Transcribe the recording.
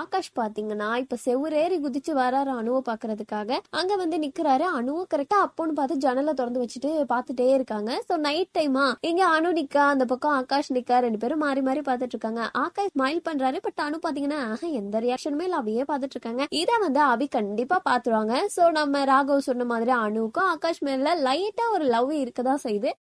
ஆகாஷ் பாத்தீங்கன்னா இப்ப செவ்வரேறி குதிச்சு வராரு அணுவை பாக்குறதுக்காக அங்க வந்து நிக்கிறாரு அணுவ கரெக்டா அப்போன்னு பார்த்து ஜன்னலை திறந்து வச்சுட்டு பாத்துட்டே இருக்காங்க சோ நைட் டைமா இங்க அணு நிக்கா அந்த பக்கம் ஆகாஷ் நிக்கா ரெண்டு பேரும் மாறி மாறி பாத்துட்டு இருக்காங்க ஆகாஷ் ஸ்மைல் பண்றாரு பட் அணு பாத்தீங்கன்னா எந்த ரியாக்ஷனுமே இல்ல அவையே பாத்துட்டு இருக்காங்க இதை வந்து அபி கண்டிப்பா பாத்துருவாங்க சோ நம்ம ராகவ் சொன்ன மாதிரி அணுவுக்கும் ஆகாஷ் மேல லைட்டா ஒரு லவ் இருக்கதான் செய்யுது